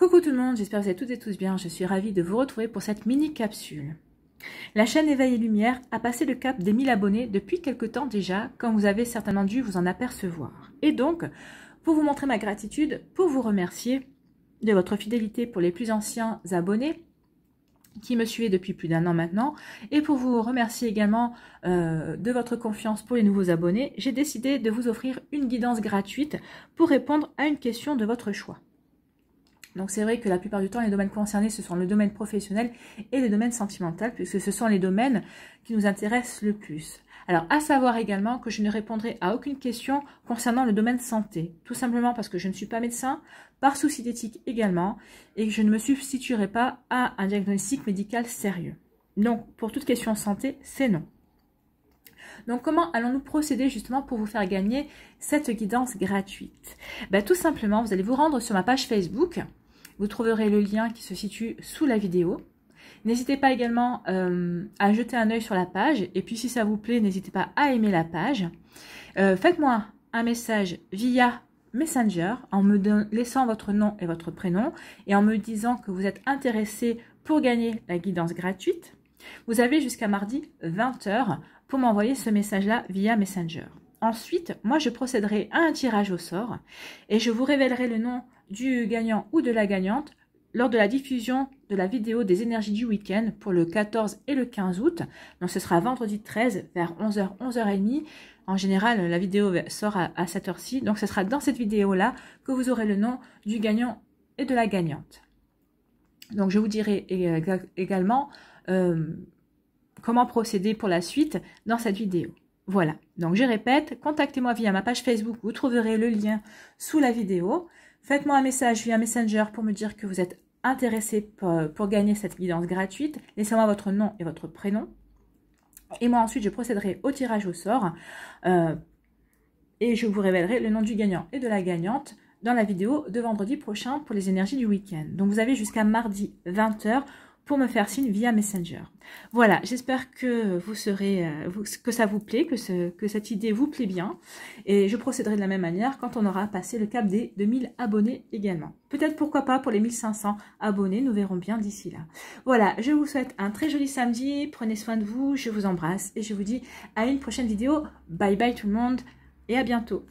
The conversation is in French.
Coucou tout le monde, j'espère que vous allez toutes et tous bien. Je suis ravie de vous retrouver pour cette mini capsule. La chaîne Éveil et Lumière a passé le cap des 1000 abonnés depuis quelque temps déjà, comme vous avez certainement dû vous en apercevoir. Et donc, pour vous montrer ma gratitude, pour vous remercier de votre fidélité pour les plus anciens abonnés, qui me suivaient depuis plus d'un an maintenant. Et pour vous remercier également euh, de votre confiance pour les nouveaux abonnés, j'ai décidé de vous offrir une guidance gratuite pour répondre à une question de votre choix. Donc c'est vrai que la plupart du temps, les domaines concernés, ce sont le domaine professionnel et le domaines sentimental, puisque ce sont les domaines qui nous intéressent le plus. Alors, à savoir également que je ne répondrai à aucune question concernant le domaine santé, tout simplement parce que je ne suis pas médecin, par souci d'éthique également, et que je ne me substituerai pas à un diagnostic médical sérieux. Donc, pour toute question santé, c'est non. Donc comment allons-nous procéder justement pour vous faire gagner cette guidance gratuite ben, Tout simplement, vous allez vous rendre sur ma page Facebook vous trouverez le lien qui se situe sous la vidéo. N'hésitez pas également euh, à jeter un œil sur la page. Et puis si ça vous plaît, n'hésitez pas à aimer la page. Euh, faites-moi un message via Messenger en me laissant votre nom et votre prénom et en me disant que vous êtes intéressé pour gagner la guidance gratuite. Vous avez jusqu'à mardi 20h pour m'envoyer ce message-là via Messenger. Ensuite, moi, je procéderai à un tirage au sort et je vous révélerai le nom du gagnant ou de la gagnante lors de la diffusion de la vidéo des énergies du week-end pour le 14 et le 15 août. Donc ce sera vendredi 13 vers 11h, 11h30. En général, la vidéo sort à, 7 cette heure-ci. Donc ce sera dans cette vidéo-là que vous aurez le nom du gagnant et de la gagnante. Donc je vous dirai également euh, comment procéder pour la suite dans cette vidéo. Voilà, donc je répète, contactez-moi via ma page Facebook, vous trouverez le lien sous la vidéo. Faites-moi un message via Messenger pour me dire que vous êtes intéressé pour, gagner cette guidance gratuite. Laissez-moi votre nom et votre prénom. Et moi ensuite, je procéderai au tirage au sort euh, et je vous révélerai le nom du gagnant et de la gagnante dans la vidéo de vendredi prochain pour les énergies du week-end. Donc vous avez jusqu'à mardi 20h pour me faire signe via Messenger. Voilà, j'espère que vous serez, euh, que ça vous plaît, que, que cette idée vous plaît bien. Et je procéderai de la même manière quand on aura passé le cap des 2000 abonnés également. Peut-être pourquoi pas pour les 1500 abonnés, nous verrons bien d'ici là. Voilà, je vous souhaite un très joli samedi, prenez soin de vous, je vous embrasse et je vous dis à une prochaine vidéo. Bye bye tout le monde et à bientôt.